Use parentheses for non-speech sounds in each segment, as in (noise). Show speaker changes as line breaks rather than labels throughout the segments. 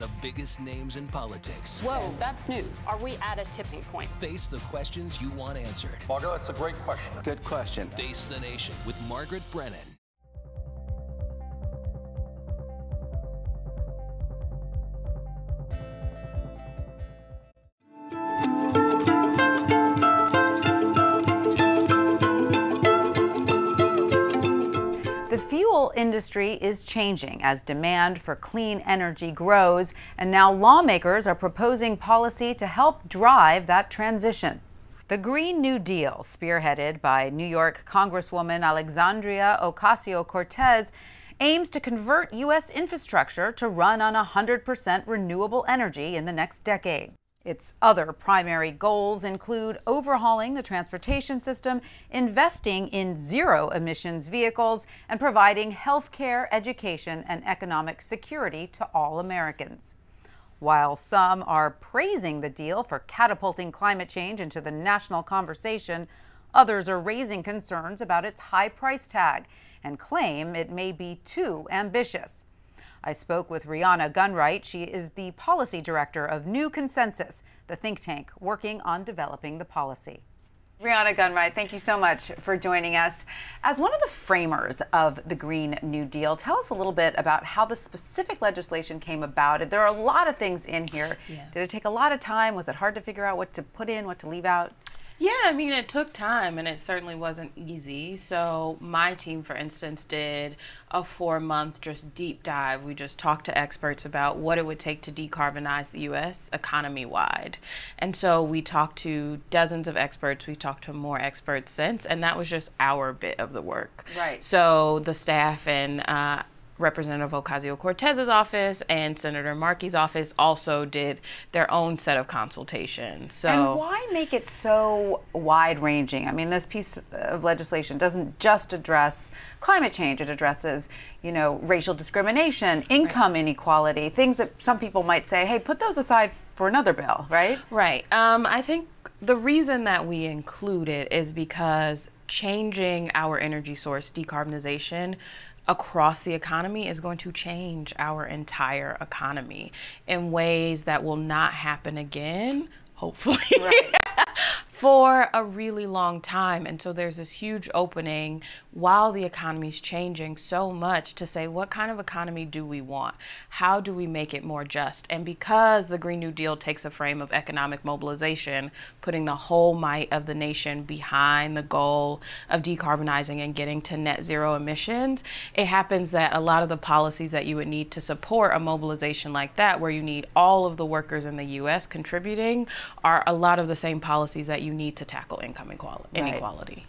The biggest names in politics. Whoa, that's news. Are we at a tipping point? Face the questions you want answered. Margaret, that's a great question. Good question. Face the nation with Margaret Brennan.
industry is changing as demand for clean energy grows, and now lawmakers are proposing policy to help drive that transition. The Green New Deal, spearheaded by New York Congresswoman Alexandria Ocasio Cortez, aims to convert U.S. infrastructure to run on 100% renewable energy in the next decade. Its other primary goals include overhauling the transportation system, investing in zero emissions vehicles, and providing health care, education, and economic security to all Americans. While some are praising the deal for catapulting climate change into the national conversation, others are raising concerns about its high price tag and claim it may be too ambitious. I spoke with Rihanna Gunright. She is the policy director of New Consensus, the think tank working on developing the policy. Rihanna Gunright, thank you so much for joining us. As one of the framers of the Green New Deal, tell us a little bit about how the specific legislation came about. There are a lot of things in here. Yeah. Did it take a lot of time? Was it hard to figure out what to put in, what to leave out?
Yeah, I mean, it took time and it certainly wasn't easy. So, my team, for instance, did a four month just deep dive. We just talked to experts about what it would take to decarbonize the U.S. economy wide. And so, we talked to dozens of experts. We talked to more experts since, and that was just our bit of the work. Right. So, the staff and uh, Representative Ocasio Cortez's office and Senator Markey's office also did their own set of consultations. So, and
why make it so wide ranging? I mean, this piece of legislation doesn't just address climate change; it addresses, you know, racial discrimination, income right. inequality, things that some people might say, "Hey, put those aside for another bill," right?
Right. Um, I think the reason that we include it is because changing our energy source, decarbonization, across the economy is going to change our entire economy in ways that will not happen again, hopefully. Right. (laughs) for a really long time. And so there's this huge opening while the economy is changing so much to say, what kind of economy do we want? How do we make it more just? And because the Green New Deal takes a frame of economic mobilization, putting the whole might of the nation behind the goal of decarbonizing and getting to net zero emissions, it happens that a lot of the policies that you would need to support a mobilization like that, where you need all of the workers in the U.S. contributing,
are a lot of the same policies that you you need to tackle income inequality. Right.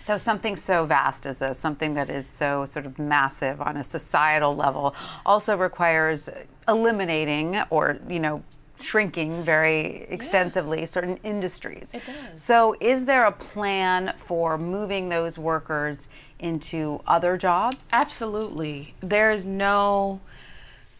So something so vast as this, something that is so sort of massive on a societal level, also requires eliminating or you know shrinking very extensively yeah. certain industries. So is there a plan for moving those workers into other jobs? Absolutely. There is no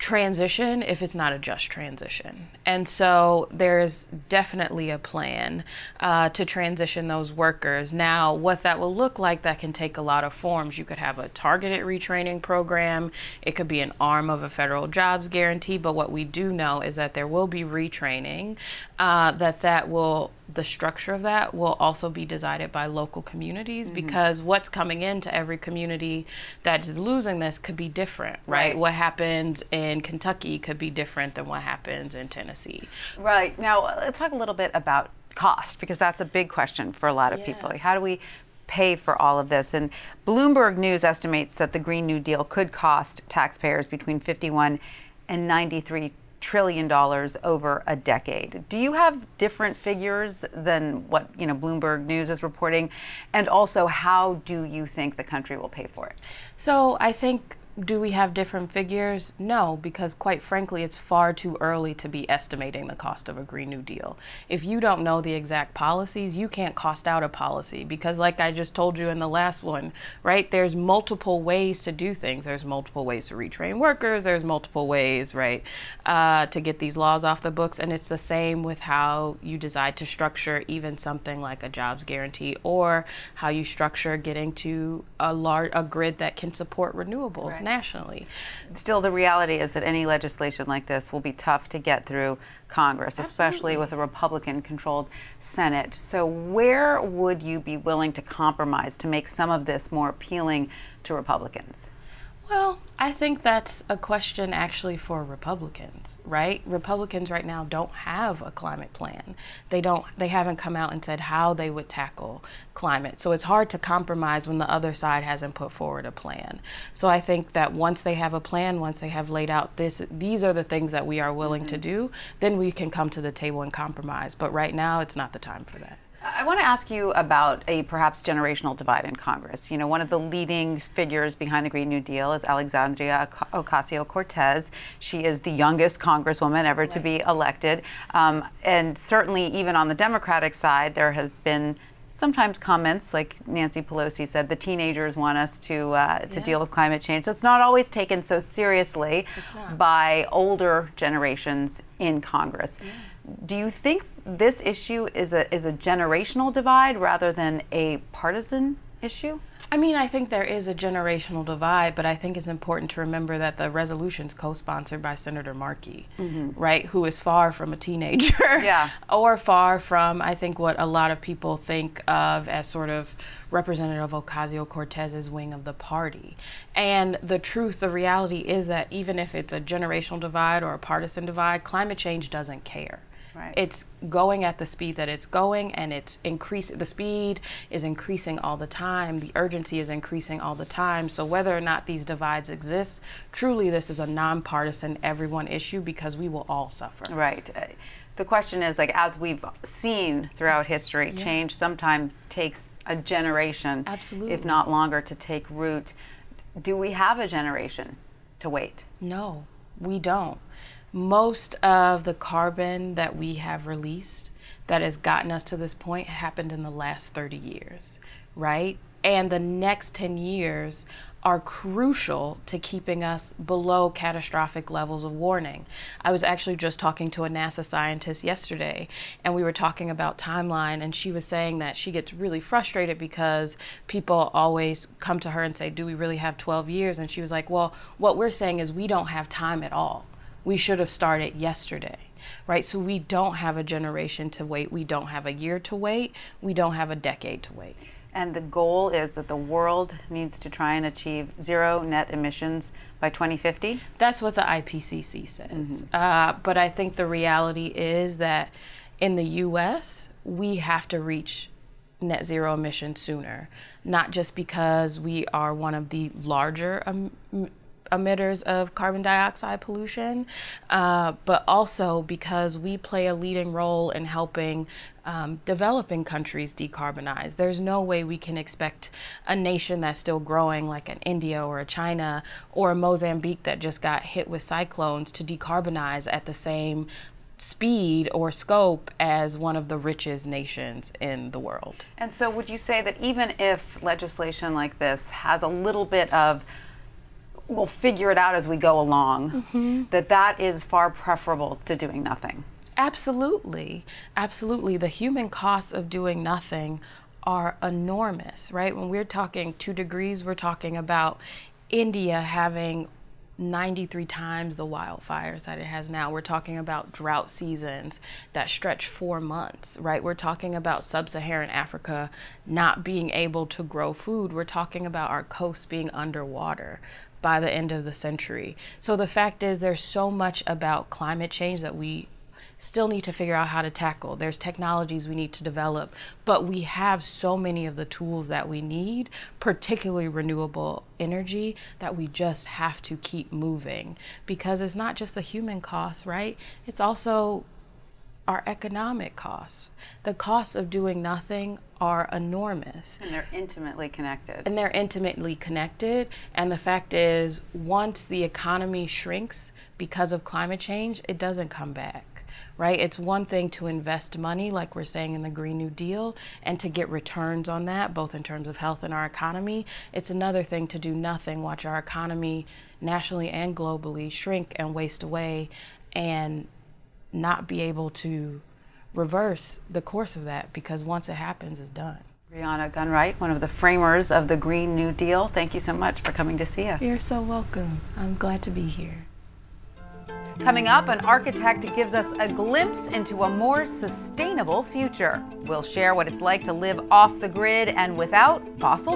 transition if it's not a just transition. And so there's definitely a plan uh, to transition those workers. Now, what that will look like, that can take a lot of forms. You could have a targeted retraining program, it could be an arm of a federal jobs guarantee. But what we do know is that there will be retraining, uh, that that will the structure of that will also be decided by local communities mm-hmm. because what's coming into every community that is losing this could be different, right? right? What happens in Kentucky could be different than what happens in Tennessee.
Right. Now, let's talk a little bit about cost because that's a big question for a lot of yeah. people. How do we pay for all of this. And Bloomberg News estimates that the Green New Deal could cost taxpayers between 51 and 93 trillion dollars over a decade. Do you have different figures than what you know Bloomberg News is reporting, and also how do you think the country will pay for it? So I think do we have different figures?
No, because quite frankly, it's far too early to be estimating the cost of a Green New Deal. If you don't know the exact policies, you can't cost out a policy because, like I just told you in the last one, right, there's multiple ways to do things. There's multiple ways to retrain workers, there's multiple ways, right, uh, to get these laws off the books. And it's the same with how you decide to structure even something like a jobs guarantee or how you structure
getting to a, large, a grid that can support renewables. Right nationally. Still, the reality is that any legislation like this will be tough to get through Congress, Absolutely. especially with a Republican controlled Senate. So, where would you be willing to compromise to make some of this more appealing to Republicans?
Well, I think that's a question actually for Republicans, right? Republicans right now don't have a climate plan. They don't they haven't come out and said how they would tackle climate. So it's hard to compromise when the other side hasn't put forward a plan. So I think that once they have a plan, once they have laid out this these are the things that we are willing mm -hmm. to mm-hmm. do, then we can come to the table and compromise. But right now it's not the time for that.
I want to ask you about a perhaps generational divide in Congress. You know, one of the leading figures behind the Green New Deal is Alexandria Ocasio Cortez. She is the youngest Congresswoman ever right. to be elected. Um, and certainly, even on the Democratic side, there has been sometimes comments, like Nancy Pelosi said, the teenagers want us to uh, to yeah. deal with climate change. So it's not always taken so seriously by older generations in Congress. Yeah. Do you think this issue is a is a generational divide rather than a partisan issue?
I mean, I think there is a generational divide, but I think it's important to remember that the resolution's co-sponsored by Senator Markey, mm-hmm. right, who is far from a teenager, (laughs) yeah, (laughs) or far from I think what a lot of people think of as sort of Representative Ocasio Cortez's wing of the party. And the truth, the reality is that even if it's a generational divide or a partisan divide, climate change doesn't care. Right. It's going at the speed that it's going, and it's increasing. The speed is increasing all the time. The urgency is increasing all the time. So whether or not these divides exist, truly this is a nonpartisan,
everyone issue because we will all suffer. Right. Uh, the question is like as we've seen throughout history, yeah. change sometimes takes a generation, absolutely, if not longer, to take root. Do we have a generation to wait?
No, we don't most of the carbon that we have released that has gotten us to this point happened in the last 30 years, right? And the next 10 years are crucial to keeping us below catastrophic levels of warning. I was actually just talking to a NASA scientist yesterday, and we were talking about timeline, and she was saying that she gets really frustrated because people always come to her and say, Do we really have 12 years? And she was like, Well, what we're saying is we don't have time at all we should have started yesterday right so we don't have a generation to wait we don't have a year to wait we don't have a decade to wait
and the goal is that the world needs to try and achieve zero net emissions by 2050 that's what the ipcc says mm-hmm.
uh, but i think the reality is that in the us we have to reach net zero emissions sooner, not just because we are one of the larger um, emitters of carbon dioxide pollution, uh, but also because we play a leading role in helping um, developing countries decarbonize. There's no way we can expect a nation that's still growing, like an India or a China or a Mozambique that just got hit with cyclones, to decarbonize at the same speed or scope as one of the richest nations in the world.
And so, would you say that even if legislation like this has a little bit of we'll figure it out as we go along, mm -hmm. that that is far preferable to doing nothing.
Absolutely. Absolutely. The human costs of doing nothing are enormous, right? When we're talking two degrees, we're talking about India having 93 times the wildfires that it has now. We're talking about drought seasons that stretch four months, right? We're talking about sub Saharan Africa not being able to grow food. We're talking about our coast being underwater by the end of the century. So the fact is, there's so much about climate change that we still need to figure out how to tackle. There's technologies we need to develop, but we have so many of the tools that we need, particularly renewable energy, that we just have to keep moving because it's not just the human costs, right? It's also our economic costs. The costs of doing nothing are enormous.
And they're intimately connected.
And they're intimately connected. And the fact is, once the economy shrinks because of climate change, it doesn't come back right? It's one thing to invest money, like we're saying in the Green New Deal, and to get returns on that, both in terms of health and our economy. It's another thing to do nothing, watch our economy nationally and globally shrink and waste away and not be able to reverse the course of that because once it happens, it's done.
Brianna Gunwright, one of the framers of the Green New Deal, thank you so much for coming to see us. You're so welcome. I'm glad to be here. Coming up, an architect gives us a glimpse into a more sustainable future. We'll share what it's like to live off the grid and without fossil